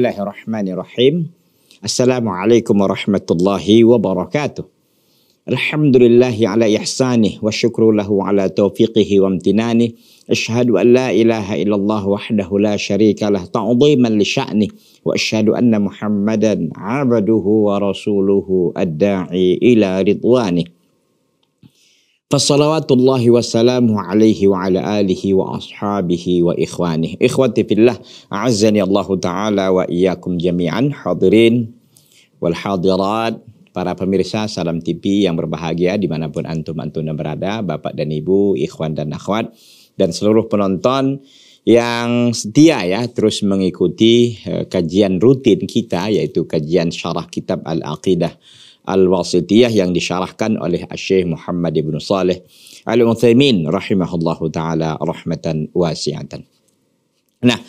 الله الرحمن الرحيم السلام عليكم ورحمة الله وبركاته الحمد لله على إحسانه وشكر له على توفيقه وامتنانه أشهد أن لا إله إلا الله وحده لا شريك له تعظيما لشأنه وأشهد أن محمدا عبده ورسوله الداعي إلى رضوانه Fassalawatullahi wassalamu alaihi wa ala alihi wa ashabihi wa ikhwanih. Ikhwati fillah, a'azzani Allahu ta'ala wa iyakum jami'an hadirin wal hadirat. Para pemirsa Salam TV yang berbahagia dimanapun antum-antum berada, bapak dan ibu, ikhwan dan akhwat, dan seluruh penonton yang setia ya terus mengikuti eh, kajian rutin kita yaitu kajian syarah kitab Al-Aqidah Al-Wasitiyah yang disyarahkan oleh Syekh Muhammad Ibn Saleh Al-Uthaymin rahimahullahu taala rahmatan wasi'atan. Nah,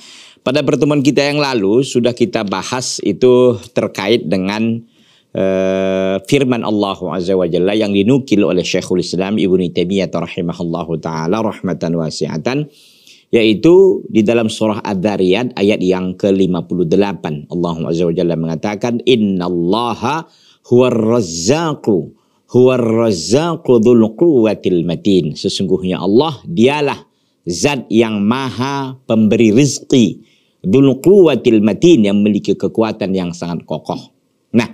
pada pertemuan kita yang lalu sudah kita bahas itu terkait dengan Uh, firman Allah Azza wa Jalla yang dinukil oleh Syekhul Islam Ibnu Taimiyah rahimahullahu taala rahmatan wasi'atan yaitu di dalam surah Ad-Dariyat ayat yang ke-58 Allah Azza wa Jalla mengatakan innallaha huwar razzaqu huwar razzaqu dzul quwwatil matin. Sesungguhnya Allah dialah zat yang maha pemberi rizki. Dzul quwwatil matin yang memiliki kekuatan yang sangat kokoh. Nah,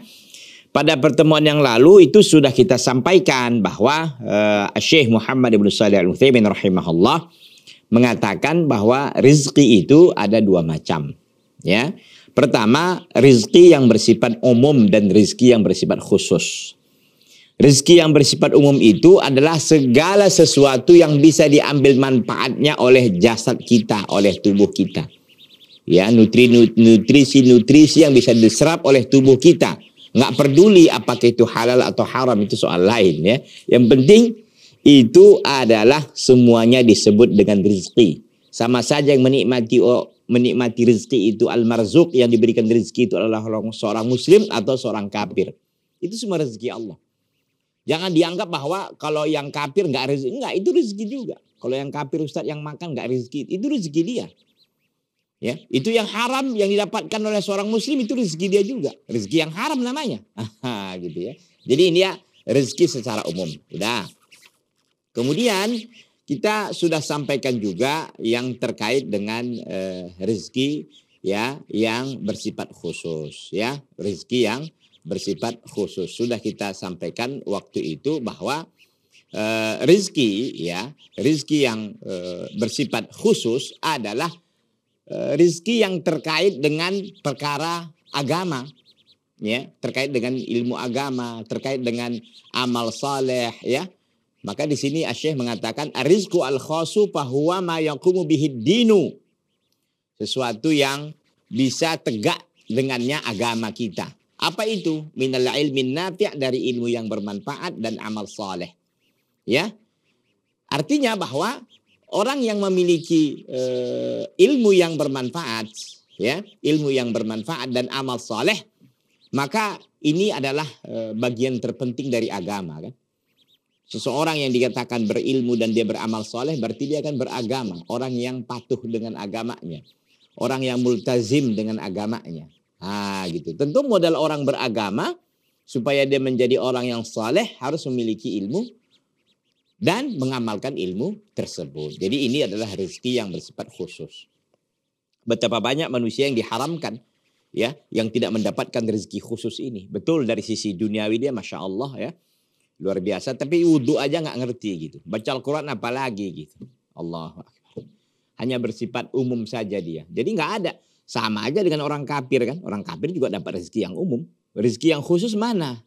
pada pertemuan yang lalu itu sudah kita sampaikan bahwa uh, Syekh Muhammad Ibn Salih Al-Uthaymin rahimahullah mengatakan bahwa rizki itu ada dua macam. Ya, Pertama, rizki yang bersifat umum dan rizki yang bersifat khusus. Rizki yang bersifat umum itu adalah segala sesuatu yang bisa diambil manfaatnya oleh jasad kita, oleh tubuh kita. Ya, nutrisi-nutrisi yang bisa diserap oleh tubuh kita. Nggak peduli apakah itu halal atau haram, itu soal lain ya. Yang penting itu adalah semuanya disebut dengan rizki. Sama saja yang menikmati oh, menikmati rezeki itu al-marzuk yang diberikan rezeki itu adalah seorang muslim atau seorang kafir. Itu semua rezeki Allah. Jangan dianggap bahwa kalau yang kafir nggak rezeki, nggak itu rezeki juga. Kalau yang kafir ustaz yang makan nggak rezeki, itu rezeki dia. Ya, itu yang haram yang didapatkan oleh seorang muslim itu rezeki dia juga. Rezeki yang haram namanya. gitu ya. Jadi ini ya rezeki secara umum. Udah. Kemudian kita sudah sampaikan juga yang terkait dengan eh, rezeki ya yang bersifat khusus ya, rezeki yang bersifat khusus. Sudah kita sampaikan waktu itu bahwa eh, rezeki ya rezeki yang eh, bersifat khusus adalah eh, rezeki yang terkait dengan perkara agama ya terkait dengan ilmu agama terkait dengan amal saleh ya maka di sini Asyih mengatakan arisku al khosu bahwa ma yakumu dinu. Sesuatu yang bisa tegak dengannya agama kita. Apa itu? Minal ilmin nafi' dari ilmu yang bermanfaat dan amal soleh. Ya. Artinya bahwa orang yang memiliki e, ilmu yang bermanfaat, ya, ilmu yang bermanfaat dan amal soleh, maka ini adalah e, bagian terpenting dari agama kan. Seseorang yang dikatakan berilmu dan dia beramal soleh berarti dia akan beragama. Orang yang patuh dengan agamanya. Orang yang multazim dengan agamanya. Ah gitu. Tentu modal orang beragama supaya dia menjadi orang yang soleh harus memiliki ilmu dan mengamalkan ilmu tersebut. Jadi ini adalah rezeki yang bersifat khusus. Betapa banyak manusia yang diharamkan ya yang tidak mendapatkan rezeki khusus ini. Betul dari sisi duniawi dia masya Allah ya Luar biasa. Tapi wudhu aja nggak ngerti gitu. Baca Al-Quran apalagi gitu. Allah Hanya bersifat umum saja dia. Jadi nggak ada. Sama aja dengan orang kafir kan. Orang kafir juga dapat rezeki yang umum. Rezeki yang khusus mana?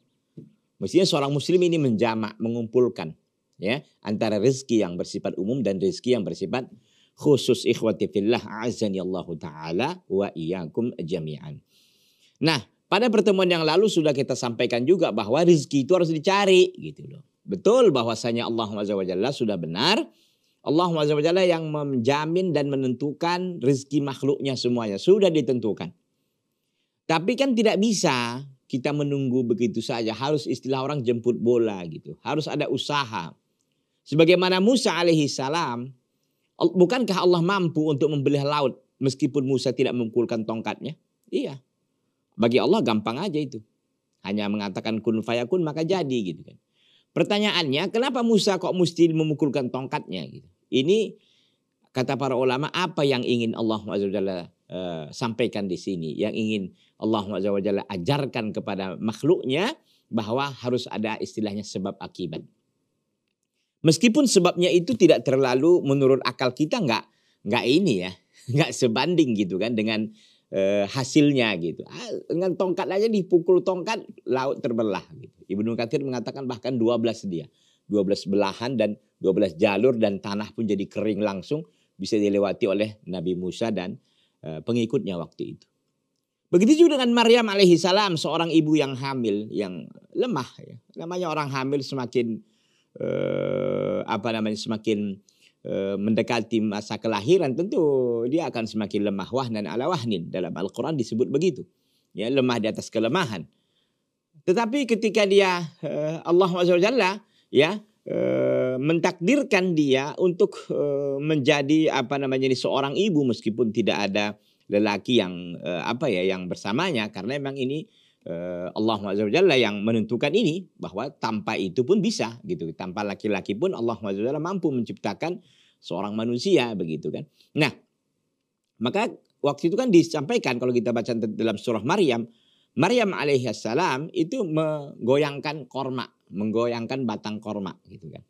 Mestinya seorang muslim ini menjamak, mengumpulkan. ya Antara rezeki yang bersifat umum dan rezeki yang bersifat khusus ikhwati fillah azani Allah taala wa iyyakum jami'an. Nah, pada pertemuan yang lalu sudah kita sampaikan juga bahwa rezeki itu harus dicari gitu loh. Betul bahwasanya Allah Jalla sudah benar. Allah Jalla yang menjamin dan menentukan rezeki makhluknya semuanya. Sudah ditentukan. Tapi kan tidak bisa kita menunggu begitu saja. Harus istilah orang jemput bola gitu. Harus ada usaha. Sebagaimana Musa alaihi salam. Bukankah Allah mampu untuk membelah laut meskipun Musa tidak mengumpulkan tongkatnya? Iya. Bagi Allah gampang aja itu. Hanya mengatakan kun fayakun maka jadi gitu kan. Pertanyaannya kenapa Musa kok mesti memukulkan tongkatnya gitu. Ini kata para ulama apa yang ingin Allah SWT uh, eh, sampaikan di sini, yang ingin Allah SWT ajarkan kepada makhluknya bahwa harus ada istilahnya sebab akibat. Meskipun sebabnya itu tidak terlalu menurut akal kita nggak nggak ini ya nggak sebanding gitu kan dengan eh, hasilnya gitu. Ah, dengan tongkat aja dipukul tongkat laut terbelah gitu. Ibnu Katsir mengatakan bahkan 12 dia. 12 belahan dan 12 jalur dan tanah pun jadi kering langsung bisa dilewati oleh Nabi Musa dan eh, pengikutnya waktu itu. Begitu juga dengan Maryam alaihi salam seorang ibu yang hamil yang lemah ya. Namanya orang hamil semakin uh, apa namanya semakin Eh, mendekati masa kelahiran tentu dia akan semakin lemah wahnan ala wahnin dalam Al-Qur'an disebut begitu ya lemah di atas kelemahan tetapi ketika dia eh, Allah Subhanahu ya eh, mentakdirkan dia untuk menjadi apa namanya ini seorang ibu meskipun tidak ada lelaki yang apa ya yang bersamanya karena memang ini Eh, Allah Jalla yang menentukan ini bahwa tanpa itu pun bisa gitu. Tanpa laki-laki pun Allah Jalla mampu menciptakan seorang manusia begitu kan. Nah, maka waktu itu kan disampaikan kalau kita baca dalam surah Maryam, Maryam alaihissalam itu menggoyangkan korma, menggoyangkan batang korma gitu kan.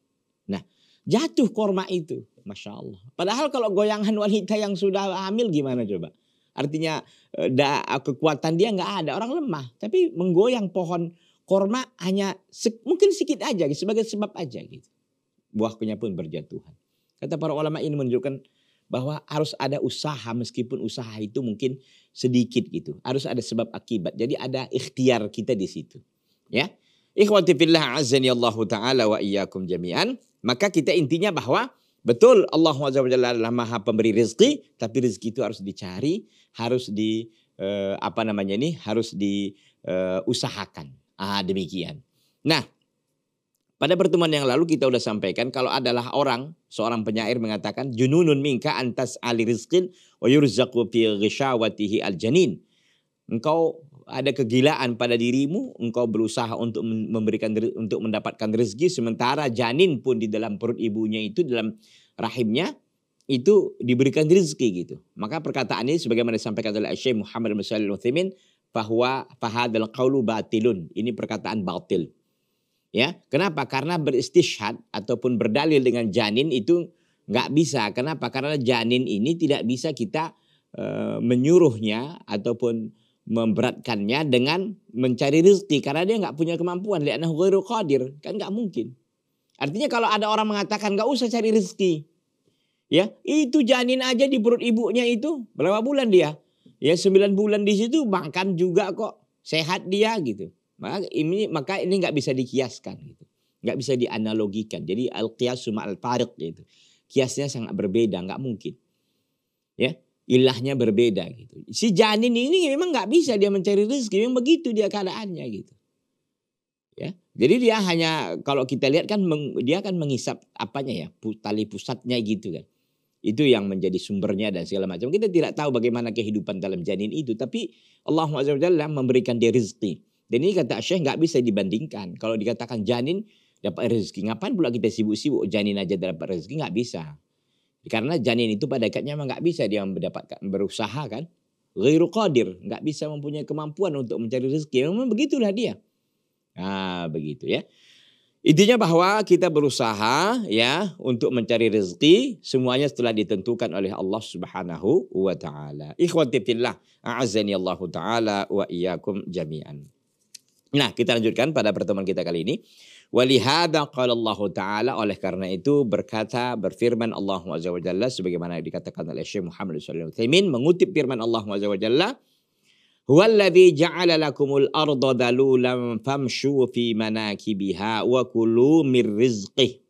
Nah, jatuh korma itu, masya Allah. Padahal kalau goyangan wanita yang sudah hamil gimana coba? Artinya eh, da, kekuatan dia nggak ada, orang lemah. Tapi menggoyang pohon korma hanya se, mungkin sedikit aja gitu, sebagai sebab aja gitu. Buahnya pun berjatuhan. Kata para ulama ini menunjukkan bahwa harus ada usaha meskipun usaha itu mungkin sedikit gitu. Harus ada sebab akibat. Jadi ada ikhtiar kita di situ. Ya. Ikhwati fillah azani Allah taala wa iyyakum jami'an. Maka kita intinya bahwa Betul Allah SWT adalah maha pemberi rezeki, tapi rezeki itu harus dicari, harus di eh, apa namanya ini harus diusahakan. Eh, ah demikian. Nah, pada pertemuan yang lalu kita sudah sampaikan kalau adalah orang seorang penyair mengatakan jununun minka antas ali rizqin wa yurzaku fi ghishawatihi al janin. Engkau ada kegilaan pada dirimu, engkau berusaha untuk memberikan untuk mendapatkan rezeki sementara janin pun di dalam perut ibunya itu dalam rahimnya itu diberikan rezeki gitu. Maka perkataan ini sebagaimana disampaikan oleh Syekh Muhammad bin Shalih Al-Utsaimin bahwa fahadal qaulu batilun. Ini perkataan batil. Ya, kenapa? Karena beristishad ataupun berdalil dengan janin itu nggak bisa. Kenapa? Karena janin ini tidak bisa kita eh, menyuruhnya ataupun memberatkannya dengan mencari rezeki karena dia nggak punya kemampuan lihatnya ghairu qadir kan nggak mungkin artinya kalau ada orang mengatakan nggak usah cari rezeki ya itu janin aja di perut ibunya itu berapa bulan dia ya sembilan bulan di situ makan juga kok sehat dia gitu maka ini maka ini nggak bisa dikiaskan gitu nggak bisa dianalogikan jadi al qiyas suma al gitu kiasnya sangat berbeda nggak mungkin ya ilahnya berbeda gitu. Si janin ini memang nggak bisa dia mencari rezeki, memang begitu dia keadaannya gitu. Ya, jadi dia hanya kalau kita lihat kan meng, dia akan mengisap apanya ya tali pusatnya gitu kan. Itu yang menjadi sumbernya dan segala macam. Kita tidak tahu bagaimana kehidupan dalam janin itu, tapi Allah Subhanahu memberikan dia rezeki. Dan ini kata Syekh nggak bisa dibandingkan. Kalau dikatakan janin dapat rezeki, ngapain pula kita sibuk-sibuk janin aja dapat rezeki nggak bisa. Karena janin itu pada dekatnya memang nggak bisa dia mendapatkan berusaha kan. Ghairu qadir, nggak bisa mempunyai kemampuan untuk mencari rezeki. Ya, memang begitulah dia. Nah, begitu ya. Intinya bahwa kita berusaha ya untuk mencari rezeki semuanya setelah ditentukan oleh Allah Subhanahu wa taala. Ikhwati fillah, a'azzani Allah taala wa iyyakum jami'an. Nah, kita lanjutkan pada pertemuan kita kali ini. Walihada qala Allah taala oleh karena itu berkata berfirman Allah azza sebagaimana dikatakan oleh Syekh Muhammad sallallahu alaihi mengutip firman Allah azza wajalla Huwallazi ja'ala lakumul arda dalulan famshu fi manakibiha wa kulu min rizqih.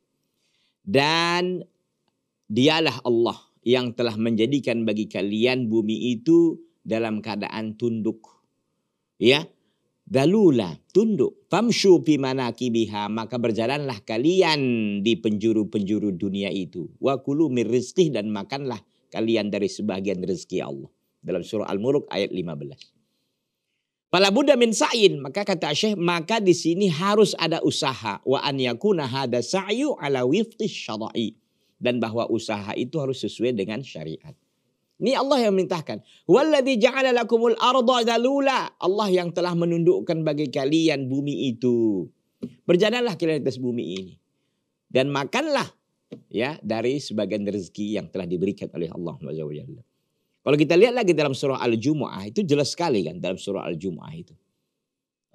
Dan dialah Allah yang telah menjadikan bagi kalian bumi itu dalam keadaan tunduk. Ya, Dalula, tunduk. Famshu mana kibiha, maka berjalanlah kalian di penjuru-penjuru dunia itu. Wa kulu dan makanlah kalian dari sebagian rezeki Allah. Dalam surah al muruk ayat 15. Pala Buddha min sa'in, maka kata Syekh, maka di sini harus ada usaha. Wa an yakuna hada sa'yu ala wifti syara'i. Dan bahwa usaha itu harus sesuai dengan syariat. Ini Allah yang memerintahkan. Walladhi ja'ala lakumul arda dalula. Allah yang telah menundukkan bagi kalian bumi itu. Berjalanlah kalian atas bumi ini. Dan makanlah ya dari sebagian rezeki yang telah diberikan oleh Allah SWT. Kalau kita lihat lagi dalam surah Al-Jumuah itu jelas sekali kan dalam surah Al-Jumuah itu.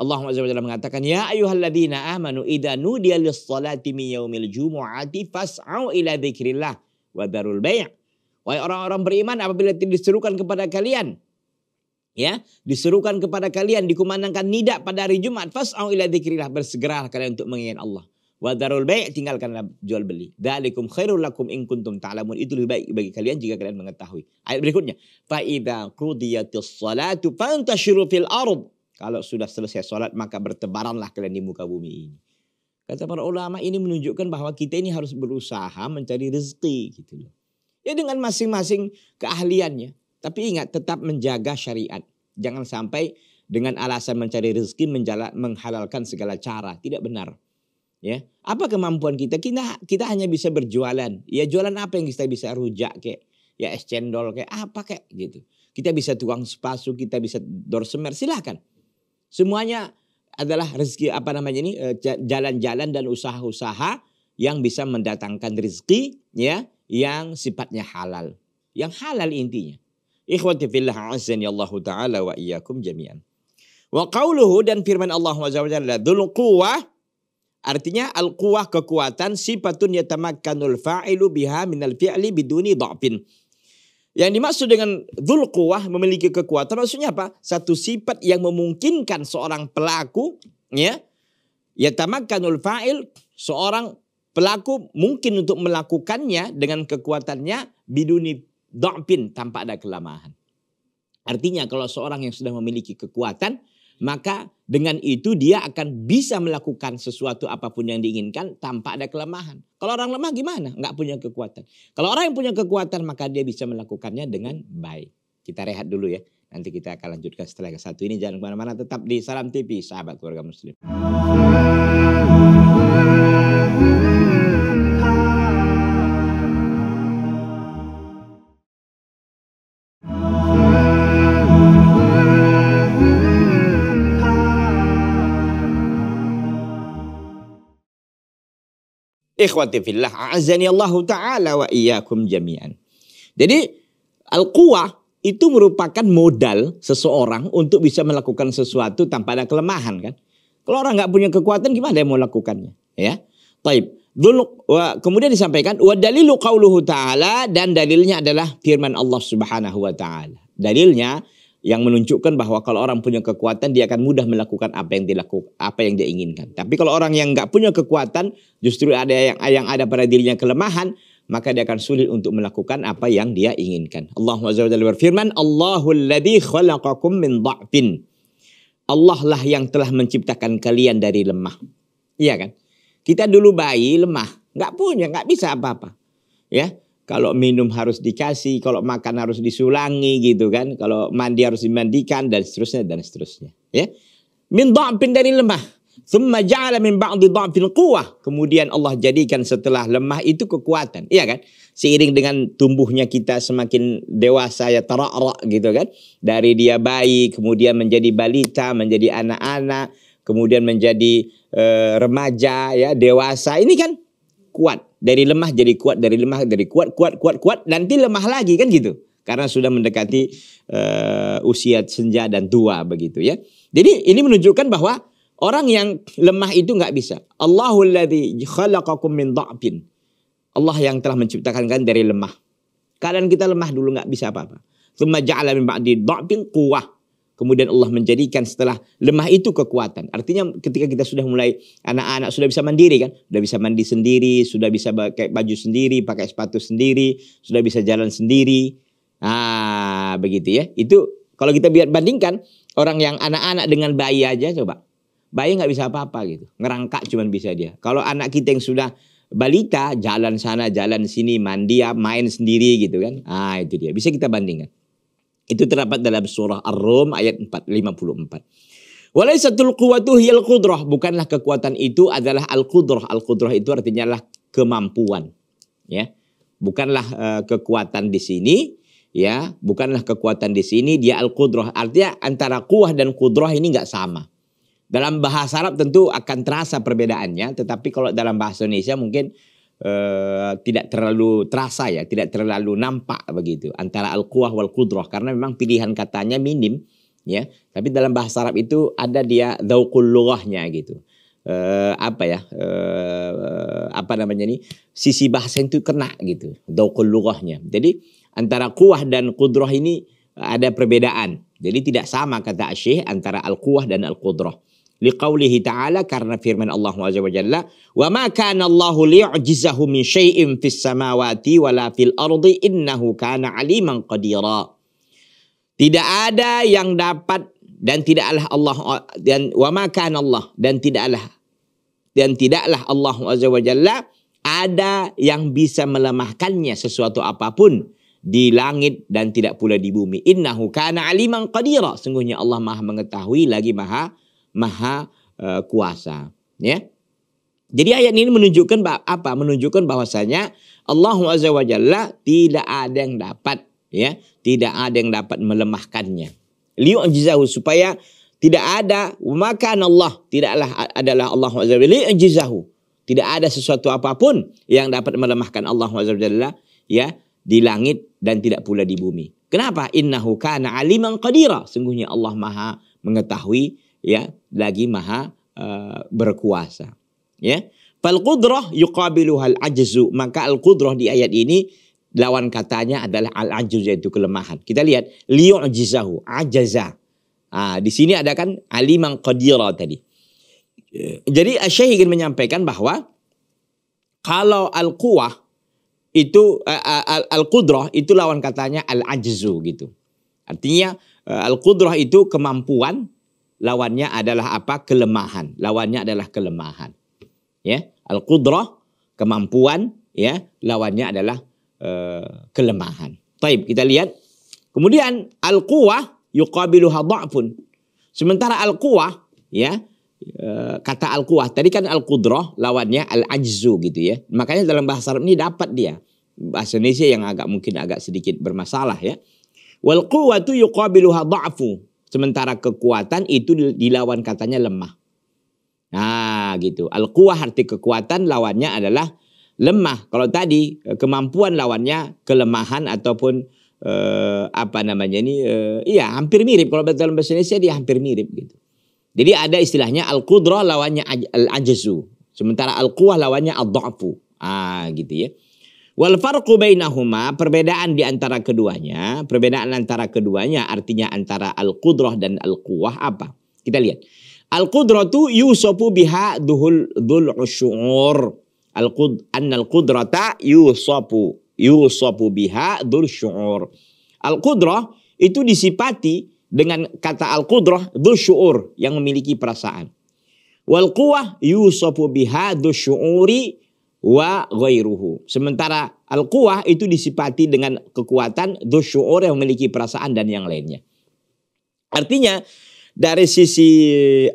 Allah SWT mengatakan ya ayuhalladzina amanu idha nudiya salati min yaumil jumu'ati fas'au ila wa darul Wahai orang-orang beriman apabila diserukan kepada kalian. Ya, diserukan kepada kalian, dikumandangkan nida pada hari Jumat. Fas'au ila dzikrillah, bersegeralah kalian untuk mengingat Allah. Wa darul bai' tinggalkanlah jual beli. Dzalikum khairul lakum in kuntum ta'lamun. Itu lebih baik bagi kalian jika kalian mengetahui. Ayat berikutnya, fa idza qudiyatish salatu fantashiru fil ard. Kalau sudah selesai salat maka bertebaranlah kalian di muka bumi ini. Kata para ulama ini menunjukkan bahwa kita ini harus berusaha mencari rezeki gitu loh. Ya dengan masing-masing keahliannya. Tapi ingat tetap menjaga syariat. Jangan sampai dengan alasan mencari rezeki menjala, menghalalkan segala cara. Tidak benar. Ya, apa kemampuan kita? Kita kita hanya bisa berjualan. Ya jualan apa yang kita bisa rujak kayak ya es cendol kayak apa kayak gitu. Kita bisa tuang sepasu, kita bisa dorsemer, silakan. Semuanya adalah rezeki apa namanya ini eh, jalan-jalan dan usaha-usaha yang bisa mendatangkan rezeki ya yang sifatnya halal. Yang halal intinya. Ikhwati fillah azan Allah taala wa iyakum jami'an. Wa qawluhu dan firman Allah Azza dzul artinya al quwwah kekuatan sifatun yatamakkanul fa'ilu biha minal fi'li biduni dha'fin. Yang dimaksud dengan dhul memiliki kekuatan maksudnya apa? Satu sifat yang memungkinkan seorang pelaku ya yatamakkanul fa'il seorang Pelaku mungkin untuk melakukannya dengan kekuatannya biduni do'pin tanpa ada kelemahan. Artinya kalau seorang yang sudah memiliki kekuatan, maka dengan itu dia akan bisa melakukan sesuatu apapun yang diinginkan tanpa ada kelemahan. Kalau orang lemah gimana? Nggak punya kekuatan. Kalau orang yang punya kekuatan maka dia bisa melakukannya dengan baik. Kita rehat dulu ya. Nanti kita akan lanjutkan setelah yang satu ini. Jangan kemana-mana tetap di Salam TV, sahabat keluarga muslim. Ikhwati fillah, a'azani Allah taala wa iyyakum jami'an. Jadi al-quwah itu merupakan modal seseorang untuk bisa melakukan sesuatu tanpa ada kelemahan kan. Kalau orang nggak punya kekuatan gimana dia mau lakukannya ya. Taib. Dulu kemudian disampaikan wa dalilu qauluhu ta'ala dan dalilnya adalah firman Allah Subhanahu wa taala. Dalilnya yang menunjukkan bahwa kalau orang punya kekuatan dia akan mudah melakukan apa yang dilakukan apa yang dia inginkan. Tapi kalau orang yang nggak punya kekuatan justru ada yang yang ada pada dirinya kelemahan maka dia akan sulit untuk melakukan apa yang dia inginkan. Allah Azza berfirman, Allahul khalaqakum min dha'fin. Allah lah yang telah menciptakan kalian dari lemah. Iya kan? Kita dulu bayi lemah, nggak punya, nggak bisa apa-apa. Ya, kalau minum harus dikasih, kalau makan harus disulangi gitu kan, kalau mandi harus dimandikan dan seterusnya dan seterusnya, ya. Min dha'fin dari lemah. Thumma ja'ala min ba'di dha'fil quwwah. Kemudian Allah jadikan setelah lemah itu kekuatan, iya kan? Seiring dengan tumbuhnya kita semakin dewasa ya tarara gitu kan. Dari dia bayi kemudian menjadi balita, menjadi anak-anak, kemudian menjadi uh, remaja ya, dewasa. Ini kan kuat, dari lemah jadi kuat, dari lemah dari kuat, kuat, kuat, kuat, nanti lemah lagi kan gitu. Karena sudah mendekati uh, usia senja dan tua begitu ya. Jadi ini menunjukkan bahwa orang yang lemah itu nggak bisa. Allahul khalaqakum min Allah yang telah menciptakan kan dari lemah. Kalian kita lemah dulu nggak bisa apa-apa. Tsumma ja'ala min ba'di dha'fin kemudian Allah menjadikan setelah lemah itu kekuatan. Artinya ketika kita sudah mulai anak-anak sudah bisa mandiri kan, sudah bisa mandi sendiri, sudah bisa pakai baju sendiri, pakai sepatu sendiri, sudah bisa jalan sendiri. Ah, begitu ya. Itu kalau kita biar bandingkan orang yang anak-anak dengan bayi aja coba. Bayi nggak bisa apa-apa gitu. Ngerangkak cuman bisa dia. Kalau anak kita yang sudah balita jalan sana jalan sini mandi main sendiri gitu kan. Ah, itu dia. Bisa kita bandingkan. Itu terdapat dalam surah Ar-Rum ayat 454. Walaisatul quwwatu hiyal qudrah, bukanlah kekuatan itu adalah al-qudrah. Al-qudrah itu artinya lah kemampuan, ya. Bukanlah uh, kekuatan di sini, ya. Bukanlah kekuatan di sini, dia al-qudrah. Artinya antara kuah dan qudrah ini nggak sama. Dalam bahasa Arab tentu akan terasa perbedaannya, tetapi kalau dalam bahasa Indonesia mungkin Eh, tidak terlalu terasa ya, tidak terlalu nampak begitu antara al-quwah wal qudrah karena memang pilihan katanya minim ya. Tapi dalam bahasa Arab itu ada dia dzauqul lughahnya gitu. Uh, apa ya? Uh, apa namanya ini? Sisi bahasa itu kena gitu, daukul lughahnya. Jadi antara kuah dan kudroh ini ada perbedaan. Jadi tidak sama kata asyih antara al kuah dan al kudroh liqaulihi ta'ala karena firman Allah Azza wa Jalla wa ma kana Allahu liyu'jizahu min syai'in fis samawati wala fil ardi innahu kana aliman qadira tidak ada yang dapat dan tidaklah Allah dan wa ma kana Allah dan tidaklah dan tidaklah Allah Azza wa Jalla ada yang bisa melemahkannya sesuatu apapun di langit dan tidak pula di bumi. Innahu kana aliman qadira. Sungguhnya Allah Maha mengetahui lagi Maha maha e, kuasa ya jadi ayat ini menunjukkan apa menunjukkan bahwasanya Allah azza wa tidak ada yang dapat ya tidak ada yang dapat melemahkannya liyu'jizahu supaya tidak ada maka Allah tidaklah adalah Allah azza wa liyu'jizahu tidak ada sesuatu apapun yang dapat melemahkan Allah azza wa ya di langit dan tidak pula di bumi. Kenapa? Innahu kana aliman qadira. Sungguhnya Allah Maha mengetahui ya lagi maha uh, berkuasa. Ya. Fal qudrah yuqabiluhal ajzu. Maka al qudrah di ayat ini lawan katanya adalah al ajzu yaitu kelemahan. Kita lihat liyu'jizahu, ajaza. Ah, di sini ada kan aliman qadira tadi. Eh, jadi Syekh ingin menyampaikan bahwa kalau eh, al quwah itu al, al qudrah itu lawan katanya al ajzu gitu. Artinya al qudrah itu kemampuan lawannya adalah apa? Kelemahan. Lawannya adalah kelemahan. Ya, al-qudrah kemampuan, ya, lawannya adalah uh, kelemahan. Taib, kita lihat. Kemudian al-quwah yuqabiluha dha'fun. Sementara al-quwah, ya, eh, kata al-quwah tadi kan al-qudrah lawannya al-ajzu gitu ya. Makanya dalam bahasa Arab ini dapat dia. Bahasa Indonesia yang agak mungkin agak sedikit bermasalah ya. Wal quwwatu yuqabiluha dha'fu Sementara kekuatan itu dilawan katanya lemah. Nah, gitu. al quah arti kekuatan lawannya adalah lemah. Kalau tadi eh, kemampuan lawannya kelemahan ataupun eh, apa namanya ini eh, iya hampir mirip kalau dalam bahasa Indonesia dia hampir mirip gitu. Jadi ada istilahnya al qudra lawannya al-ajzu. Sementara al quah lawannya al dhafu Ah, gitu ya. Wal farqu bainahuma, perbedaan di antara keduanya, perbedaan antara keduanya artinya antara al-qudrah dan al-quwah apa? Kita lihat. Al-qudratu yusofu biha duhul dhul syu'ur. Al-qud annal qudrata yusofu yusofu biha dhul syu'ur. Al-qudrah itu disipati dengan kata al-qudrah dhul syu'ur yang memiliki perasaan. Wal quwah yusofu biha dhul syu'uri wa ghairuhu. Sementara al-quwah itu disipati dengan kekuatan dosyu'ur yang memiliki perasaan dan yang lainnya. Artinya dari sisi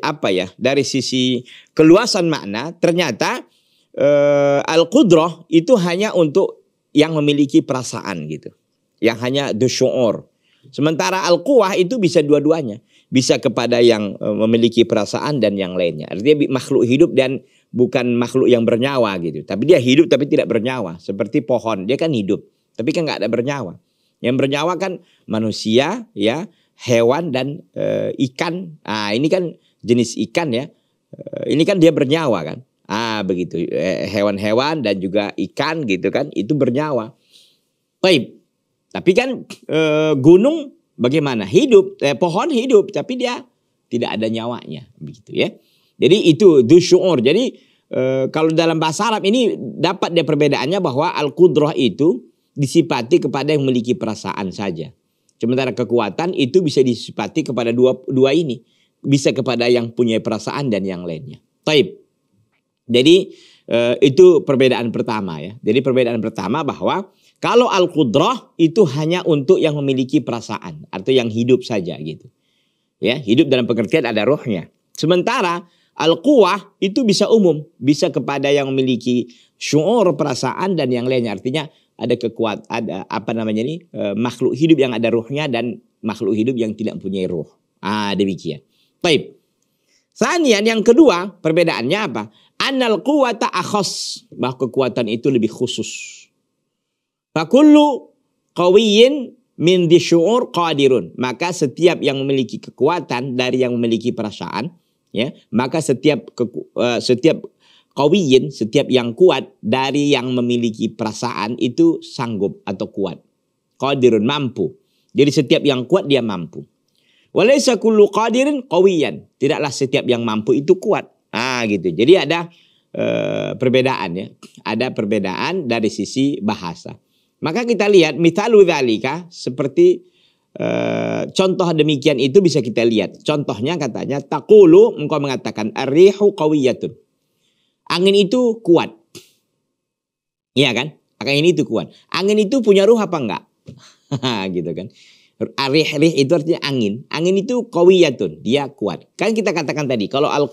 apa ya? Dari sisi keluasan makna ternyata eh, al-qudrah itu hanya untuk yang memiliki perasaan gitu. Yang hanya dosyu'ur. Sementara al-quwah itu bisa dua-duanya. Bisa kepada yang eh, memiliki perasaan dan yang lainnya. Artinya makhluk hidup dan bukan makhluk yang bernyawa gitu. Tapi dia hidup tapi tidak bernyawa. Seperti pohon, dia kan hidup. Tapi kan gak ada bernyawa. Yang bernyawa kan manusia ya, hewan dan e, ikan. Ah ini kan jenis ikan ya. E, ini kan dia bernyawa kan. Ah begitu. Eh, hewan-hewan dan juga ikan gitu kan itu bernyawa. Baik. Tapi kan e, gunung bagaimana? Hidup, eh, pohon hidup tapi dia tidak ada nyawanya begitu ya. Jadi itu itu syuur. Jadi e, kalau dalam bahasa Arab ini dapat dia perbedaannya bahwa al-qudrah itu disipati kepada yang memiliki perasaan saja. Sementara kekuatan itu bisa disipati kepada dua dua ini, bisa kepada yang punya perasaan dan yang lainnya. Taib. Jadi e, itu perbedaan pertama ya. Jadi perbedaan pertama bahwa kalau al-qudrah itu hanya untuk yang memiliki perasaan atau yang hidup saja gitu. Ya, hidup dalam pengertian ada rohnya. Sementara Al-quwah itu bisa umum, bisa kepada yang memiliki syu'ur perasaan dan yang lainnya. Artinya ada kekuatan, ada apa namanya ini e, makhluk hidup yang ada ruhnya dan makhluk hidup yang tidak mempunyai ruh. Ah demikian. Baik. Sanian yang kedua perbedaannya apa? Anal kuwata akhos bahwa kekuatan itu lebih khusus. Fakullu kawiyin min syuur qadirun. Maka setiap yang memiliki kekuatan dari yang memiliki perasaan ya maka setiap uh, setiap kawiyin setiap yang kuat dari yang memiliki perasaan itu sanggup atau kuat qadirun mampu jadi setiap yang kuat dia mampu walaysa kullu qadirin qawiyan tidaklah setiap yang mampu itu kuat ah gitu jadi ada uh, perbedaan ya ada perbedaan dari sisi bahasa maka kita lihat mithalu dzalika seperti e, contoh demikian itu bisa kita lihat. Contohnya katanya takulu engkau mengatakan arihu kawiyatun. Angin itu kuat. Iya kan? Angin itu kuat. Angin itu punya ruh apa enggak? gitu kan. Arih, rih itu artinya angin. Angin itu kawiyatun. dia kuat. Kan kita katakan tadi kalau al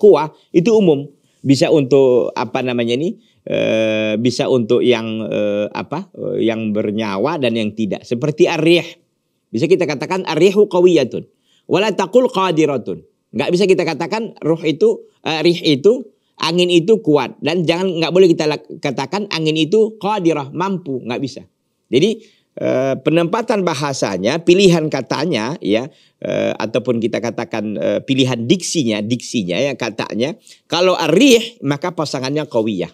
itu umum bisa untuk apa namanya ini? E, bisa untuk yang e, apa? yang bernyawa dan yang tidak. Seperti arih bisa kita katakan arihu qawiyatun. Wala taqul qadiratun. Gak bisa kita katakan ruh itu, uh, rih itu, angin itu kuat. Dan jangan gak boleh kita katakan angin itu qadirah, mampu. gak bisa. Jadi uh, penempatan bahasanya, pilihan katanya ya, uh, ataupun kita katakan uh, pilihan diksinya, diksinya ya katanya. Kalau arih maka pasangannya kawiyah.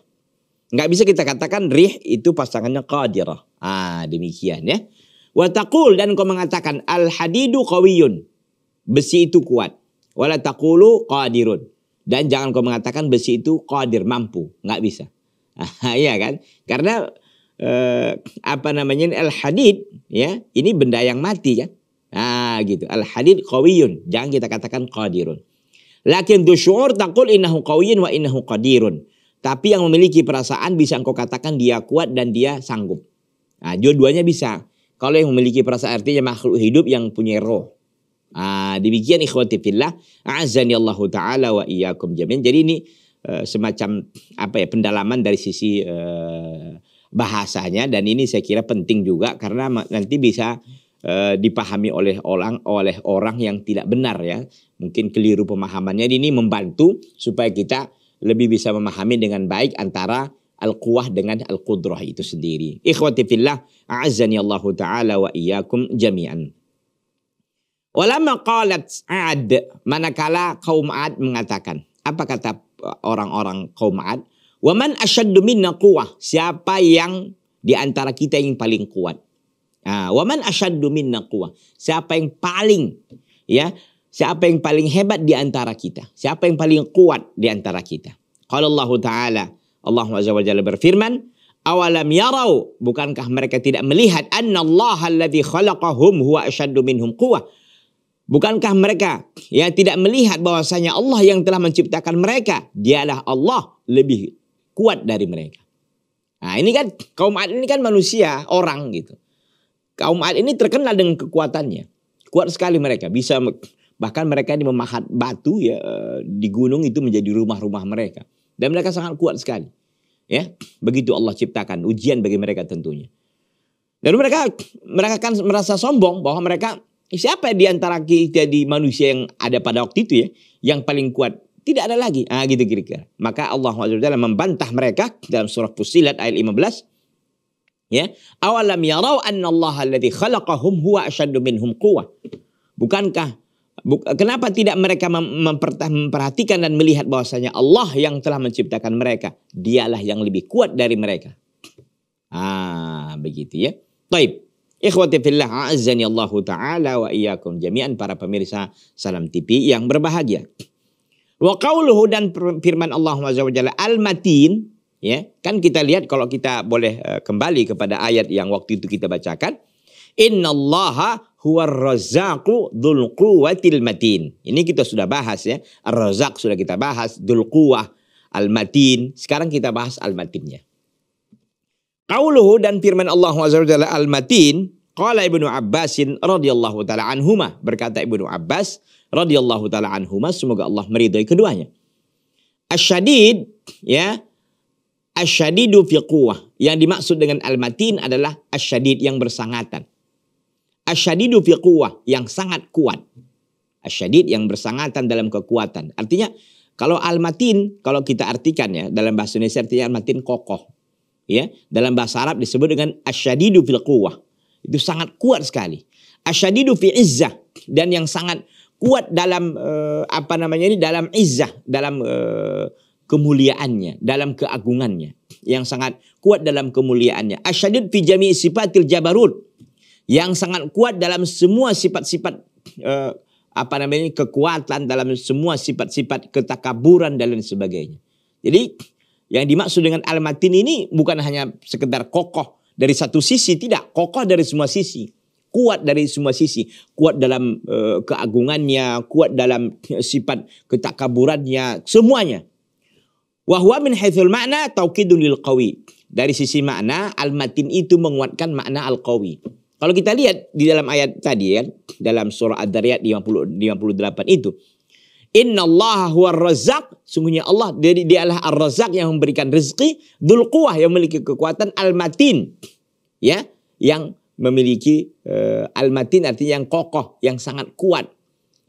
Nggak bisa kita katakan rih itu pasangannya qadirah. Ah demikian ya. Watakul dan kau mengatakan al hadidu kawiyun. Besi itu kuat. Walatakulu takulu qadirun. Dan jangan kau mengatakan besi itu qadir, mampu. Nggak bisa. Iya kan? Karena eh, apa namanya al hadid ya ini benda yang mati ya. nah gitu al hadid kawiyun jangan kita katakan qadirun lakin dusyur takul innahu kawiyun wa innahu qadirun tapi yang memiliki perasaan bisa engkau katakan dia kuat dan dia sanggup nah dua-duanya bisa kalau yang memiliki perasaan artinya makhluk hidup yang punya roh. Ah, demikian ikhwati fillah, azani Allah taala wa iyyakum jamin. Jadi ini uh, semacam apa ya pendalaman dari sisi uh, bahasanya dan ini saya kira penting juga karena nanti bisa eh, dipahami oleh orang oleh orang yang tidak benar ya. Mungkin keliru pemahamannya. Ini membantu supaya kita lebih bisa memahami dengan baik antara al-quwah dengan al-qudrah itu sendiri. Ikhwati fillah, a'azzani Allah taala wa iyyakum jami'an. Walamma qalat Ad, manakala kaum Ad mengatakan, apa kata orang-orang kaum Ad? Waman ashaddu minna quwah, siapa yang di antara kita yang paling kuat? wa waman ashaddu minna quwah, siapa yang paling ya, siapa yang paling hebat di antara kita? Siapa yang paling kuat di antara kita? Qala Allah Ta'ala, Allah Azza wa berfirman, "Awalam yarau, bukankah mereka tidak melihat Allah alladhi khalaqahum huwa ashaddu minhum Bukankah mereka yang tidak melihat bahwasanya Allah yang telah menciptakan mereka, dialah Allah lebih kuat dari mereka. Nah, ini kan kaum Ad ini kan manusia, orang gitu. Kaum Ad ini terkenal dengan kekuatannya. Kuat sekali mereka, bisa bahkan mereka ini memahat batu ya eh, di gunung itu menjadi rumah-rumah mereka. Dan mereka sangat kuat sekali. Ya, begitu Allah ciptakan ujian bagi mereka tentunya. Dan mereka mereka kan merasa sombong bahwa mereka siapa di antara kita di manusia yang ada pada waktu itu ya yang paling kuat tidak ada lagi. Ah gitu kira-kira. Maka Allah SWT membantah mereka dalam surah Fusilat ayat 15. Ya, awalam yarau anna Allah alladhi khalaqahum huwa ashaddu minhum quwwah. Bukankah Kenapa tidak mereka memperhatikan dan melihat bahwasanya Allah yang telah menciptakan mereka. Dialah yang lebih kuat dari mereka. Ah, begitu ya. Taib. Ikhwati fillah a'azzani Allah ta'ala wa iyakum jami'an para pemirsa Salam TV yang berbahagia. Wa qawluhu dan firman Allah SWT al-matin ya. Kan kita lihat kalau kita boleh eh, kembali kepada ayat yang waktu itu kita bacakan. allaha huwar razaqu quwwatil matin. Ini kita sudah bahas ya. ar sudah kita bahas, dulkuah quwwah al-matin. Sekarang kita bahas al-matinnya. Qauluhu dan firman Allah Azza al-matin, qala Ibnu Abbasin radhiyallahu taala anhuma, berkata Ibnu Abbas radhiyallahu taala anhuma, semoga Allah meridhai keduanya. Asyadid ya Asyadidu fi Yang dimaksud dengan al-matin adalah asyadid yang bersangatan Asyadidu fi quwah, yang sangat kuat. Asyadid yang bersangatan dalam kekuatan. Artinya kalau al-matin, kalau kita artikan ya, dalam bahasa Indonesia artinya al-matin kokoh. Ya, dalam bahasa Arab disebut dengan asyadidu fil quwah. Itu sangat kuat sekali. Asyadidu fi izzah dan yang sangat kuat dalam eh, apa namanya ini dalam izzah, dalam eh, kemuliaannya, dalam keagungannya. Yang sangat kuat dalam kemuliaannya. Asyadid fi jami'i sifatil jabarut yang sangat kuat dalam semua sifat-sifat eh, apa namanya kekuatan dalam semua sifat-sifat ketakaburan dan lain sebagainya. Jadi yang dimaksud dengan al-matin ini bukan hanya sekedar kokoh dari satu sisi, tidak, kokoh dari semua sisi. Kuat dari semua sisi, kuat dalam eh, keagungannya, kuat dalam eh, sifat ketakaburannya, semuanya. Wahwa min haithul makna taukidun lil qawi. Dari sisi makna, al-matin itu menguatkan makna al-qawi. Kalau kita lihat di dalam ayat tadi kan, dalam surah Ad-Dariyat 58 itu, Inna Allah huwa razak. Sungguhnya Allah. Jadi dialah ar-razak yang memberikan rezeki. Dul kuah yang memiliki kekuatan. Al-matin. Ya. Yang memiliki uh, al-matin artinya yang kokoh. Yang sangat kuat.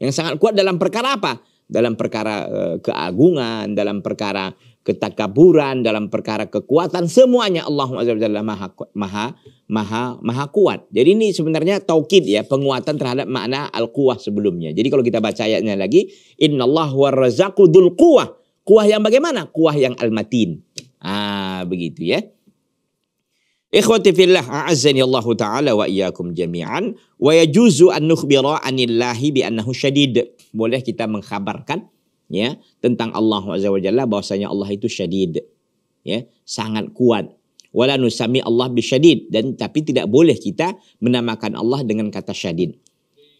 Yang sangat kuat dalam perkara apa? Dalam perkara uh, keagungan. Dalam perkara ketakaburan, dalam perkara kekuatan, semuanya Allah Azza maha, maha maha maha kuat. Jadi ini sebenarnya taukid ya, penguatan terhadap makna al-quwah sebelumnya. Jadi kalau kita baca ayatnya lagi, innallahu warrazaqu dzul quwah. Kuah yang bagaimana? Kuah yang al-matin. Ah, begitu ya. Ikhwati fillah a'azzani Allah taala wa iyyakum jami'an wa yajuzu an nukhbira anillahi bi annahu syadid. Boleh kita mengkhabarkan ya tentang Allah Azza wa Jalla bahwasanya Allah itu syadid ya sangat kuat wala nusami Allah bisyadid dan tapi tidak boleh kita menamakan Allah dengan kata syadid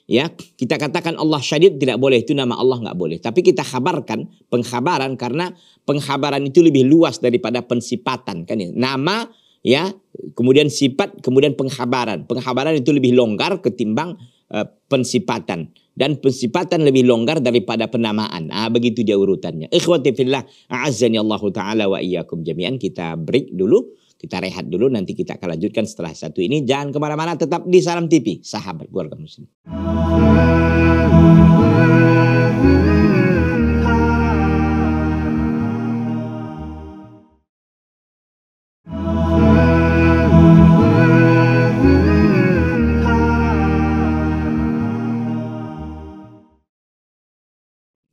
ya kita katakan Allah syadid tidak boleh itu nama Allah nggak boleh tapi kita khabarkan pengkhabaran karena pengkhabaran itu lebih luas daripada pensipatan, kan ya nama ya kemudian sifat kemudian pengkhabaran pengkhabaran itu lebih longgar ketimbang uh, pensipatan dan pensifatan lebih longgar daripada penamaan. Ah begitu dia urutannya. Ikhwati fillah, a'azzani Allah taala wa iyyakum jami'an. Kita break dulu, kita rehat dulu nanti kita akan lanjutkan setelah satu ini. Jangan kemana mana tetap di Salam TV, sahabat keluarga muslim.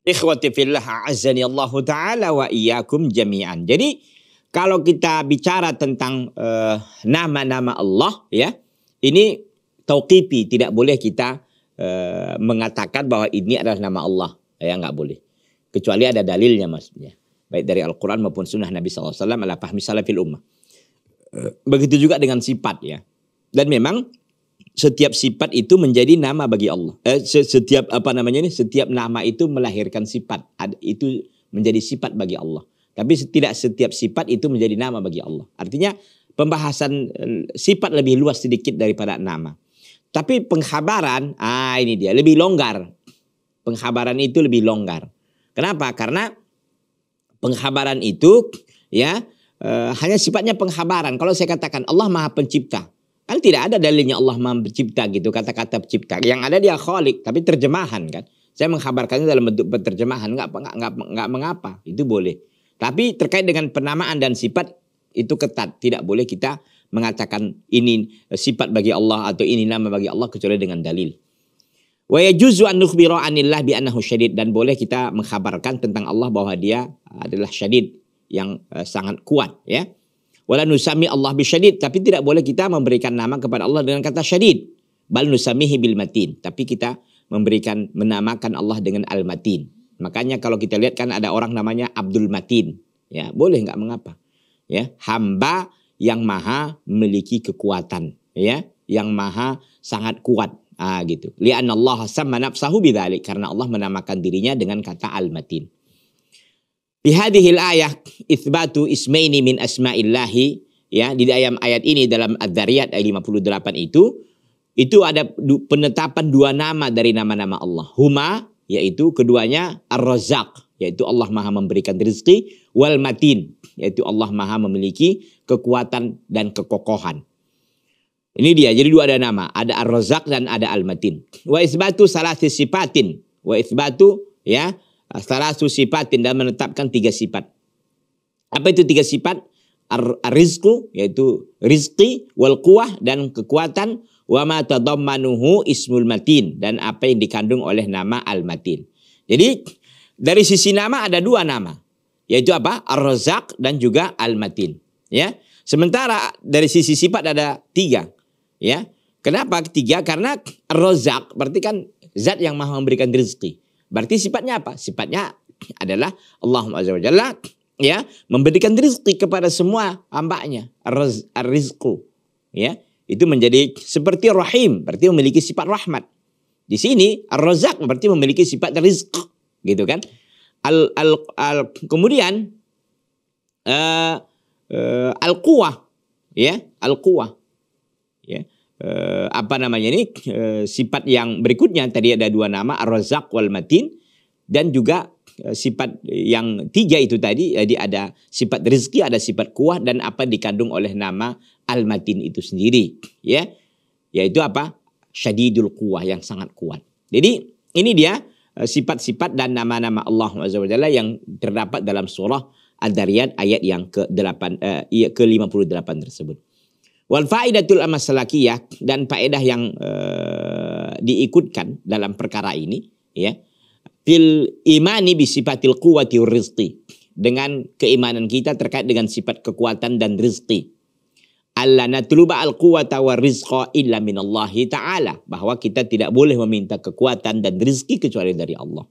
Ikhwati fillah a'azani Allahu ta'ala wa iyyakum jami'an. Jadi kalau kita bicara tentang eh, nama-nama uh, Allah ya, ini tauqifi tidak boleh kita uh, mengatakan bahwa ini adalah nama Allah. Ya nggak boleh. Kecuali ada dalilnya maksudnya. Baik dari Al-Quran maupun sunnah Nabi SAW ala fahmi salafil ummah. Eh, begitu juga dengan sifat ya. Dan memang setiap sifat itu menjadi nama bagi Allah. Eh, setiap apa namanya ini, setiap nama itu melahirkan sifat. Itu menjadi sifat bagi Allah. Tapi tidak setiap sifat itu menjadi nama bagi Allah. Artinya pembahasan eh, sifat lebih luas sedikit daripada nama. Tapi penghabaran, ah ini dia, lebih longgar. Penghabaran itu lebih longgar. Kenapa? Karena penghabaran itu ya eh, hanya sifatnya penghabaran. Kalau saya katakan Allah Maha Pencipta, Kan tidak ada dalilnya Allah Maha gitu, kata-kata pencipta. Yang ada dia kholik, tapi terjemahan kan. Saya menghabarkannya dalam bentuk terjemahan, nggak nggak nggak, nggak mengapa, itu boleh. Tapi terkait dengan penamaan dan sifat itu ketat, tidak boleh kita mengatakan ini sifat bagi Allah atau ini nama bagi Allah kecuali dengan dalil. Wa yajuzu an nukhbira anillah bi annahu dan boleh kita mengkhabarkan tentang Allah bahwa dia adalah syadid yang eh, sangat kuat ya. Wala nusami Allah bisyadid. Tapi tidak boleh kita memberikan nama kepada Allah dengan kata syadid. Bal nusamihi bil matin. Tapi kita memberikan menamakan Allah dengan al matin. Makanya kalau kita lihat kan ada orang namanya Abdul Matin. Ya, boleh nggak mengapa. Ya, hamba yang maha memiliki kekuatan, ya, yang maha sangat kuat. Ah gitu. Li'anallahu sama nafsahu bidzalik karena Allah menamakan dirinya dengan kata al-matin. Bihadihil ayah isbatu ismaini min asma'illahi ya di dalam ayat ini dalam Ad-Dariyat ayat 58 itu itu ada penetapan dua nama dari nama-nama Allah. Huma yaitu keduanya ar razak yaitu Allah Maha memberikan rezeki wal Matin yaitu Allah Maha memiliki kekuatan dan kekokohan. Ini dia. Jadi dua ada nama, ada ar razak dan ada Al-Matin. Wa isbatu salah sifatin. Wa isbatu ya Nah, Salasu sifat tidak menetapkan tiga sifat. Apa itu tiga sifat? Ar-rizku yaitu rizki wal kuah dan kekuatan wa ma tadammanuhu ismul matin dan apa yang dikandung oleh nama al-matin. Jadi dari sisi nama ada dua nama yaitu apa? Ar-Razak dan juga Al-Matin, ya. Sementara dari sisi sifat ada tiga, ya. Kenapa tiga? Karena rozak berarti kan zat yang maha memberikan rezeki. Berarti sifatnya apa? Sifatnya adalah Allahumma Azza wajalla ya memberikan rizki kepada semua hambanya Riz, rizku ya itu menjadi seperti rahim berarti memiliki sifat rahmat di sini ar-razak berarti memiliki sifat rizq gitu kan al al, al kemudian uh, eh, uh, eh, al-quwah ya al-quwah eh, apa namanya ini eh, sifat yang berikutnya tadi ada dua nama ar wal matin dan juga eh, sifat yang tiga itu tadi jadi ada sifat rezeki ada sifat kuah dan apa dikandung oleh nama al-matin itu sendiri ya yaitu apa syadidul kuah yang sangat kuat jadi ini dia eh, sifat-sifat dan nama-nama Allah SWT yang terdapat dalam surah Ad-Dariyat ayat yang ke-8 eh, iya, ke-58 tersebut. Wal faidatul amasalakiyah dan faedah yang uh, diikutkan dalam perkara ini ya fil imani bisifatil quwwati rizqi dengan keimanan kita terkait dengan sifat kekuatan dan rizki. Allah natluba al quwata wa rizqa illa minallahi ta'ala. Bahwa kita tidak boleh meminta kekuatan dan rizki kecuali dari Allah.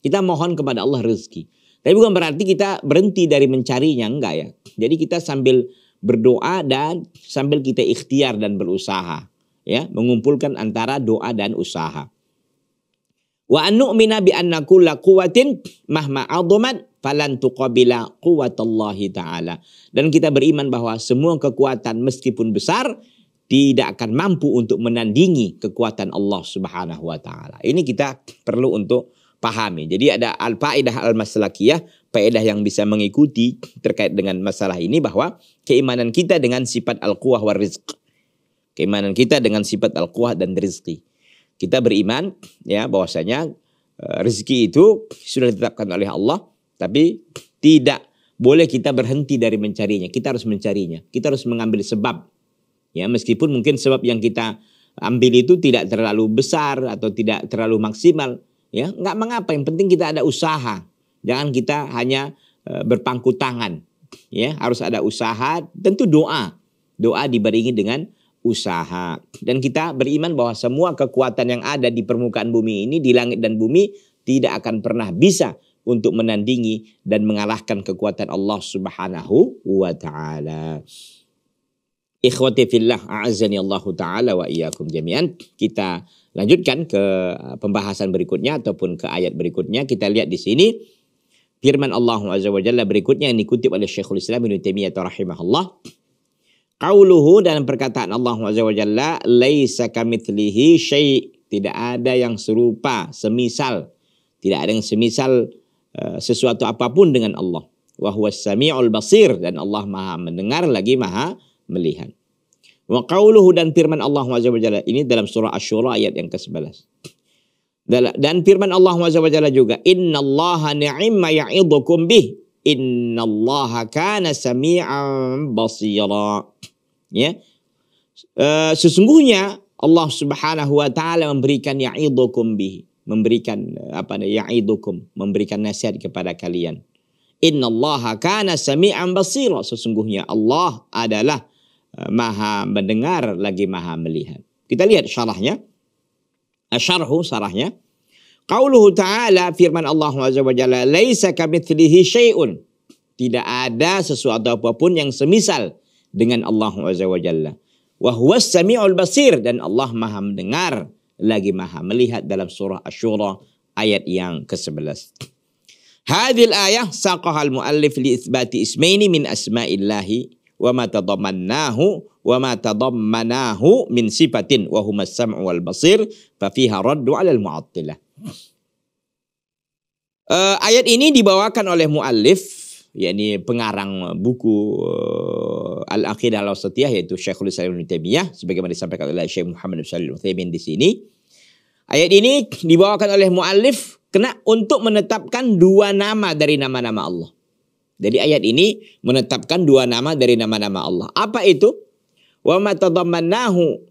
Kita mohon kepada Allah rizki. Tapi bukan berarti kita berhenti dari mencarinya, enggak ya. Jadi kita sambil berdoa dan sambil kita ikhtiar dan berusaha ya mengumpulkan antara doa dan usaha wa an nu'mina bi anna quwwatin mahma adhamat falan tuqabila quwwatallahi taala dan kita beriman bahwa semua kekuatan meskipun besar tidak akan mampu untuk menandingi kekuatan Allah Subhanahu wa taala. Ini kita perlu untuk pahami. Jadi ada al-faidah al-maslakiyah faedah yang bisa mengikuti terkait dengan masalah ini bahwa keimanan kita dengan sifat al-quwah war rizq. Keimanan kita dengan sifat al-quwah dan rizki. Kita beriman ya bahwasanya eh, rezeki itu sudah ditetapkan oleh Allah tapi tidak boleh kita berhenti dari mencarinya. Kita harus mencarinya. Kita harus mengambil sebab. Ya, meskipun mungkin sebab yang kita ambil itu tidak terlalu besar atau tidak terlalu maksimal, ya, nggak mengapa. Yang penting kita ada usaha. Jangan kita hanya e, berpangku tangan. Ya, harus ada usaha, tentu doa. Doa diberingi dengan usaha. Dan kita beriman bahwa semua kekuatan yang ada di permukaan bumi ini di langit dan bumi tidak akan pernah bisa untuk menandingi dan mengalahkan kekuatan Allah Subhanahu wa taala. Ikhwati fillah a'azani Allah taala wa iyakum jami'an. Kita lanjutkan ke e, pembahasan berikutnya ataupun ke ayat berikutnya. Kita lihat di sini Firman Allah Azza wa Jalla berikutnya yang dikutip oleh Syekhul Islam Ibnu Taimiyah rahimahullah. Qauluhu dalam perkataan Allah Azza wa Jalla laisa kamitslihi syai' tidak ada yang serupa semisal tidak ada yang semisal uh, sesuatu apapun dengan Allah. Wa huwas samiul basir dan Allah Maha mendengar lagi Maha melihat. Wa qauluhu dan firman Allah Azza wa Jalla ini dalam surah Asy-Syura ayat yang ke-11. Dan firman Allah SWT juga, "Inna Allah ni'ma ya'idukum bih. Inna Allah kana sami'an basira." Ya. E, sesungguhnya Allah Subhanahu wa taala memberikan ya'idukum bih, memberikan eh, apa ya'idukum, memberikan nasihat kepada kalian. Inna Allah kana sami'an basira. Sesungguhnya Allah adalah eh, maha mendengar lagi maha melihat. Kita lihat syarahnya syarhu sarahnya. Qauluhu ta'ala firman Allah Azza wa Jalla laisa kamitslihi syai'un. Tidak ada sesuatu apapun yang semisal dengan Allah Azza wa Jalla. Wa huwas samiul basir dan Allah Maha mendengar lagi Maha melihat dalam surah Asy-Syura ayat yang ke-11. Hadil ayah saqahal muallif li isbati ismaini min asma'illahi wa ma tadammanahu wa ma tadammanahu min sifatin wa huma as sam'u wal basir fa fiha raddu 'ala al mu'attilah. Uh, ayat ini dibawakan oleh muallif yakni pengarang buku uh, Al-Aqidah Al-Wasatiyah yaitu Syekhul Islam Ibnu Taimiyah sebagaimana disampaikan oleh Syekh Muhammad bin Shalih Al di sini. Ayat ini dibawakan oleh muallif kena untuk menetapkan dua nama dari nama-nama Allah. Jadi ayat ini menetapkan dua nama dari nama-nama Allah. Apa itu? Wa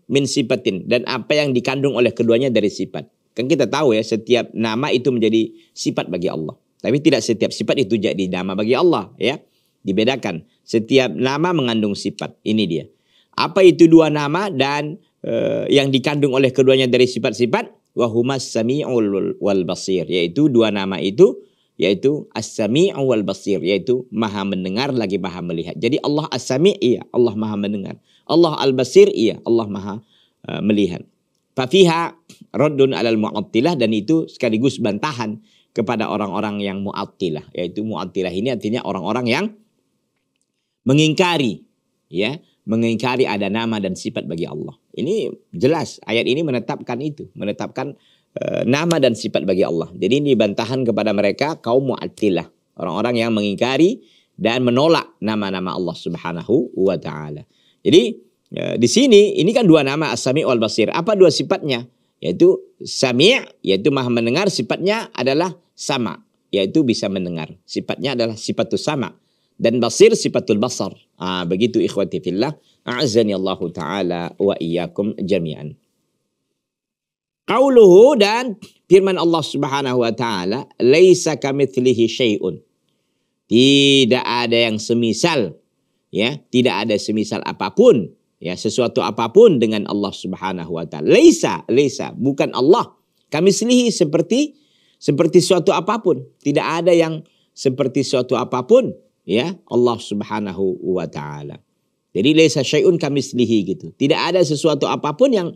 min sifatin dan apa yang dikandung oleh keduanya dari sifat. Kan kita tahu ya setiap nama itu menjadi sifat bagi Allah. Tapi tidak setiap sifat itu jadi nama bagi Allah ya. Dibedakan. Setiap nama mengandung sifat. Ini dia. Apa itu dua nama dan e, yang dikandung oleh keduanya dari sifat-sifat? Wahumas sami'ul wal basir. Yaitu dua nama itu yaitu as-sami'u wal basir yaitu maha mendengar lagi maha melihat. Jadi Allah as-sami' iya, Allah maha mendengar. Allah al-basir iya, Allah maha uh, melihat. Fafiha raddun alal mu'attilah dan itu sekaligus bantahan kepada orang-orang yang mu'attilah yaitu mu'attilah ini artinya orang-orang yang mengingkari ya mengingkari ada nama dan sifat bagi Allah. Ini jelas ayat ini menetapkan itu, menetapkan Eh, nama dan sifat bagi Allah. Jadi ini bantahan kepada mereka kaum mu'attilah, orang-orang yang mengingkari dan menolak nama-nama Allah Subhanahu wa taala. Jadi eh, di sini ini kan dua nama As-Sami wal Basir. Apa dua sifatnya? Yaitu Sami' yaitu Maha mendengar, sifatnya adalah sama, yaitu bisa mendengar. Sifatnya adalah sifatul sama dan Basir sifatul basar. Ah begitu ikhwati fillah. A'azani Allah taala wa iyyakum jami'an. Qauluhu dan firman Allah Subhanahu wa taala, "Laisa kamitslihi syai'un." Tidak ada yang semisal, ya, tidak ada semisal apapun, ya, sesuatu apapun dengan Allah Subhanahu wa taala. Laisa, laisa, bukan Allah. Kamitslihi seperti seperti suatu apapun, tidak ada yang seperti suatu apapun, ya, Allah Subhanahu wa taala. Jadi laisa syai'un kamitslihi gitu. Tidak ada sesuatu apapun yang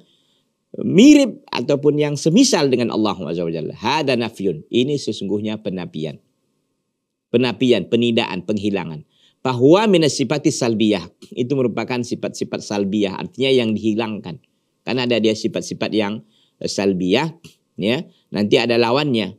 mirip ataupun yang semisal dengan Allah Azza Hada nafyun. Ini sesungguhnya penapian penapian penidaan, penghilangan. Bahwa sifatis salbiyah. Itu merupakan sifat-sifat salbiyah. Artinya yang dihilangkan. Karena ada dia sifat-sifat yang eh, salbiyah. Ya, nanti ada lawannya.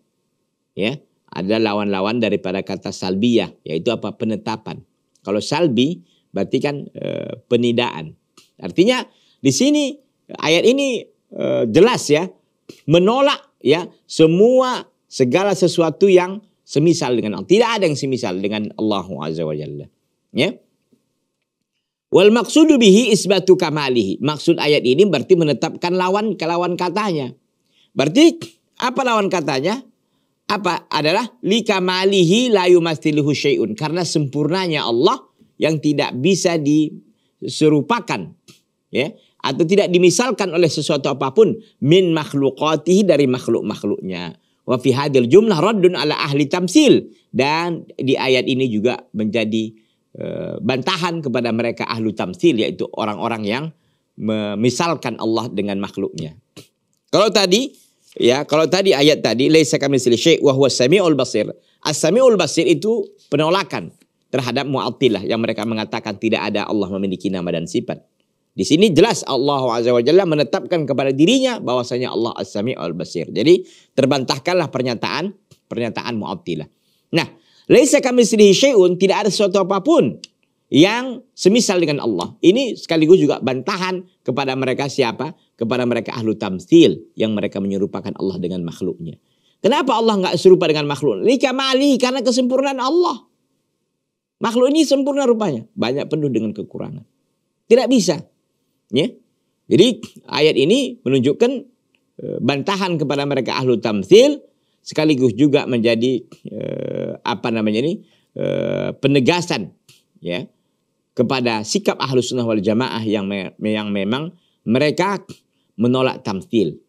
Ya, ada lawan-lawan daripada kata salbiyah. Yaitu apa? Penetapan. Kalau salbi berarti kan e, penidaan. Artinya di sini ayat ini Eh, jelas ya menolak ya semua segala sesuatu yang semisal dengan Allah. Tidak ada yang semisal dengan Allah Azza wa Jalla. Ya. Wal maqsudu bihi isbatu kamalihi. Maksud ayat ini berarti menetapkan lawan lawan katanya. Berarti apa lawan katanya? Apa adalah li kamalihi la yumastiluhu syai'un. Karena sempurnanya Allah yang tidak bisa diserupakan. Ya atau tidak dimisalkan oleh sesuatu apapun min makhluqatih dari makhluk-makhluknya. Wa fi hadil jumlah raddun ala ahli tamsil dan di ayat ini juga menjadi e, bantahan kepada mereka ahlu tamsil yaitu orang-orang yang memisalkan Allah dengan makhluknya. Kalau tadi ya kalau tadi ayat tadi laisa kami syai' wa huwa samiul basir. As-samiul basir itu penolakan terhadap mu'attilah yang mereka mengatakan tidak ada Allah memiliki nama dan sifat. Di sini jelas Allah Azza wa Jalla menetapkan kepada dirinya bahwasanya Allah As-Sami Basir. Jadi terbantahkanlah pernyataan pernyataan Mu'abdillah. Nah, laisa kamitslihi syai'un, tidak ada sesuatu apapun yang semisal dengan Allah. Ini sekaligus juga bantahan kepada mereka siapa? Kepada mereka ahlu tamsil yang mereka menyerupakan Allah dengan makhluknya. Kenapa Allah nggak serupa dengan makhluk? Likamali karena kesempurnaan Allah. Makhluk ini sempurna rupanya, banyak penuh dengan kekurangan. Tidak bisa Ya. Jadi ayat ini menunjukkan e, bantahan kepada mereka ahlu tamthil sekaligus juga menjadi eh, apa namanya ini eh, penegasan ya kepada sikap ahlu sunnah wal jamaah yang me yang memang mereka menolak tamthil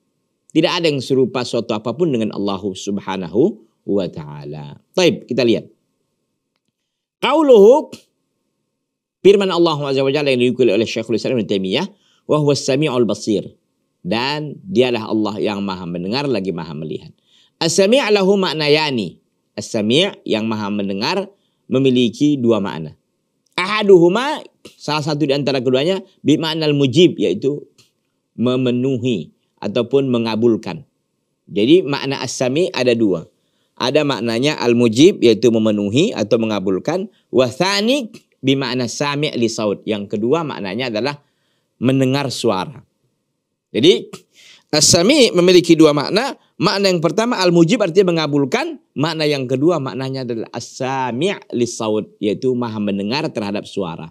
Tidak ada yang serupa suatu apapun dengan Allah Subhanahu wa taala. Taib, kita lihat. Qauluhu Firman Allah Azza wa Jalla yang dinukil oleh Syekhul Islam Ibn Taimiyah, "Wa huwas sami'ul basir." Dan dialah Allah yang Maha mendengar lagi Maha melihat. As-sami' lahu makna yani. As-sami' yang Maha mendengar memiliki dua makna. Ahaduhuma salah satu di antara keduanya al mujib yaitu memenuhi ataupun mengabulkan. Jadi makna as-sami ada dua. Ada maknanya al-mujib yaitu memenuhi atau mengabulkan. Wasani bimana sami' li saud. Yang kedua maknanya adalah mendengar suara. Jadi asami sami memiliki dua makna. Makna yang pertama al-mujib artinya mengabulkan, makna yang kedua maknanya adalah asami sami li saud yaitu maha mendengar terhadap suara.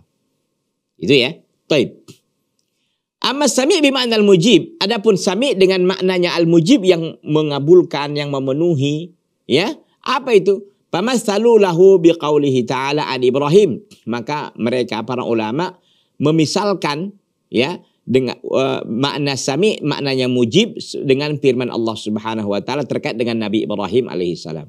Itu ya. Baik. Amma sami bimakna al-mujib. Adapun sami dengan maknanya al-mujib yang mengabulkan, yang memenuhi. Ya, apa itu? Famathalu lahu biqaulihi ta'ala an Ibrahim. Maka mereka para ulama memisalkan ya dengan uh, makna sami maknanya mujib dengan firman Allah Subhanahu wa taala terkait dengan Nabi Ibrahim alaihi salam.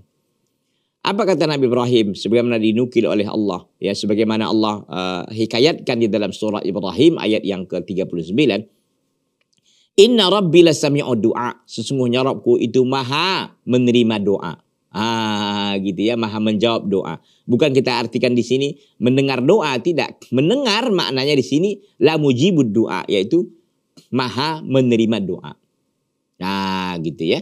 Apa kata Nabi Ibrahim sebagaimana dinukil oleh Allah ya sebagaimana Allah uh, hikayatkan di dalam surah Ibrahim ayat yang ke-39 Inna rabbi lasami'ud du'a sesungguhnya Rabbku itu maha menerima doa Ah, gitu ya, maha menjawab doa. Bukan kita artikan di sini mendengar doa, tidak. Mendengar maknanya di sini la mujibud doa, yaitu maha menerima doa. Nah, gitu ya.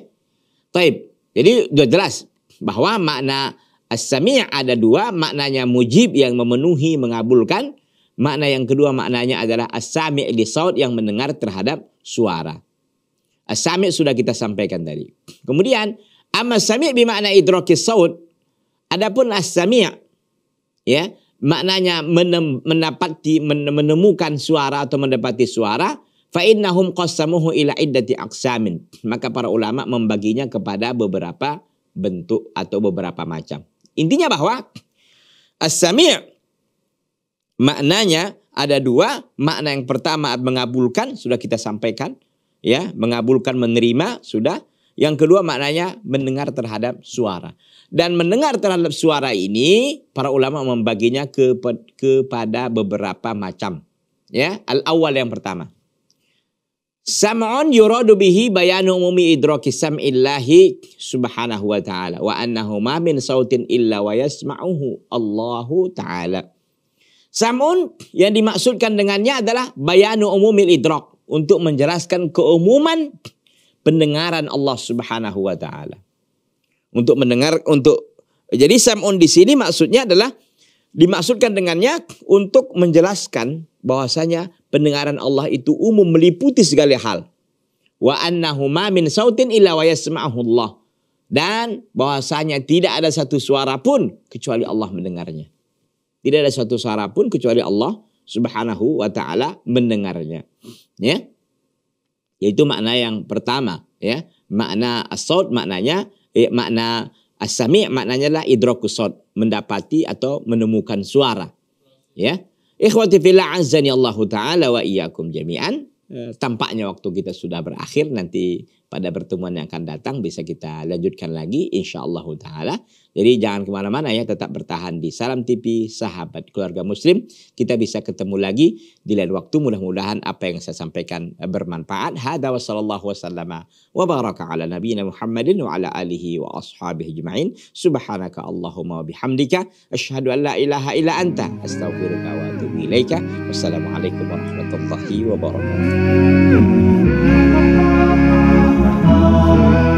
Taib. Jadi sudah jelas bahwa makna as ada dua, maknanya mujib yang memenuhi, mengabulkan. Makna yang kedua maknanya adalah as-sami' di saud yang mendengar terhadap suara. As-sami' sudah kita sampaikan tadi. Kemudian Amma sami' bermakna idraki saud. Adapun as-sami' ya, maknanya menem, mendapati menemukan suara atau mendapati suara fa innahum qassamuhu ila iddati aqsamin. Maka para ulama membaginya kepada beberapa bentuk atau beberapa macam. Intinya bahwa as-sami' maknanya ada dua makna yang pertama mengabulkan sudah kita sampaikan ya mengabulkan menerima sudah yang kedua maknanya mendengar terhadap suara. Dan mendengar terhadap suara ini para ulama membaginya ke, kepada beberapa macam. Ya, al awal yang pertama. Sam'un yuradu bihi bayanu umumi idraki sam'illahi subhanahu wa ta'ala wa annahu ma min sautin illa wa yasma'uhu Allahu ta'ala. Sam'un yang dimaksudkan dengannya adalah bayanu umumi idrak untuk menjelaskan keumuman pendengaran Allah Subhanahu wa taala. Untuk mendengar untuk jadi sam'un di sini maksudnya adalah dimaksudkan dengannya untuk menjelaskan bahwasanya pendengaran Allah itu umum meliputi segala hal. Wa annahu ma min sautin illa wa Allah. Dan bahwasanya tidak ada satu suara pun kecuali Allah mendengarnya. Tidak ada satu suara pun kecuali Allah Subhanahu wa taala mendengarnya. Ya yaitu makna yang pertama ya makna asod maknanya eh, makna asami maknanya lah idrokusod mendapati atau menemukan suara ya ikhwati fila azani Allah taala wa iyyakum jami'an ya. tampaknya waktu kita sudah berakhir nanti pada pertemuan yang akan datang bisa kita lanjutkan lagi insya Allah taala. Jadi jangan kemana-mana ya tetap bertahan di Salam TV Sahabat Keluarga Muslim. Kita bisa ketemu lagi di lain waktu mudah-mudahan apa yang saya sampaikan eh, bermanfaat. Hada wa sallallahu sallama wa baraka ala nabina Muhammadin wa ala alihi wa ashabihi jema'in. Subhanaka Allahumma wa bihamdika. Ashadu an la ilaha ila anta. Astaghfiruka wa atubu ilaika. Wassalamualaikum warahmatullahi wabarakatuh. fire.